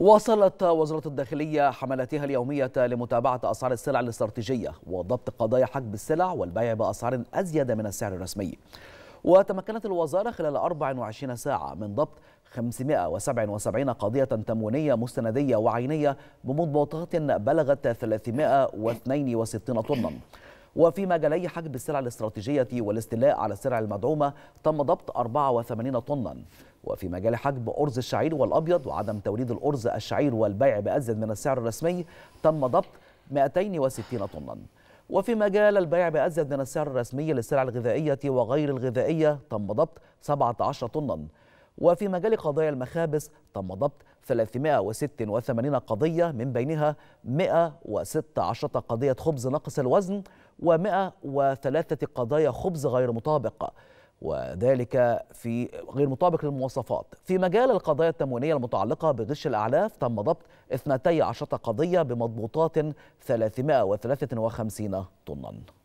واصلت وزارة الداخلية حملاتها اليومية لمتابعة أسعار السلع الاستراتيجية وضبط قضايا حجب السلع والبيع بأسعار أزيد من السعر الرسمي وتمكنت الوزارة خلال 24 ساعة من ضبط 577 قضية تموينية مستندية وعينية بمضبوطات بلغت 362 طنا وفي مجالي حجب السلع الاستراتيجية والاستيلاء على السلع المدعومة تم ضبط 84 طنا وفي مجال حجب أرز الشعير والأبيض وعدم توريد الأرز الشعير والبيع بأزيد من السعر الرسمي تم ضبط 260 طنا وفي مجال البيع بأزيد من السعر الرسمي للسلع الغذائية وغير الغذائية تم ضبط 17 طناً وفي مجال قضايا المخابز تم ضبط 386 قضية من بينها 116 قضية خبز ناقص الوزن و103 قضايا خبز غير مطابق وذلك في غير مطابق للمواصفات في مجال القضايا التموينية المتعلقة بغش الأعلاف تم ضبط 12 قضية بمضبوطات 353 طناً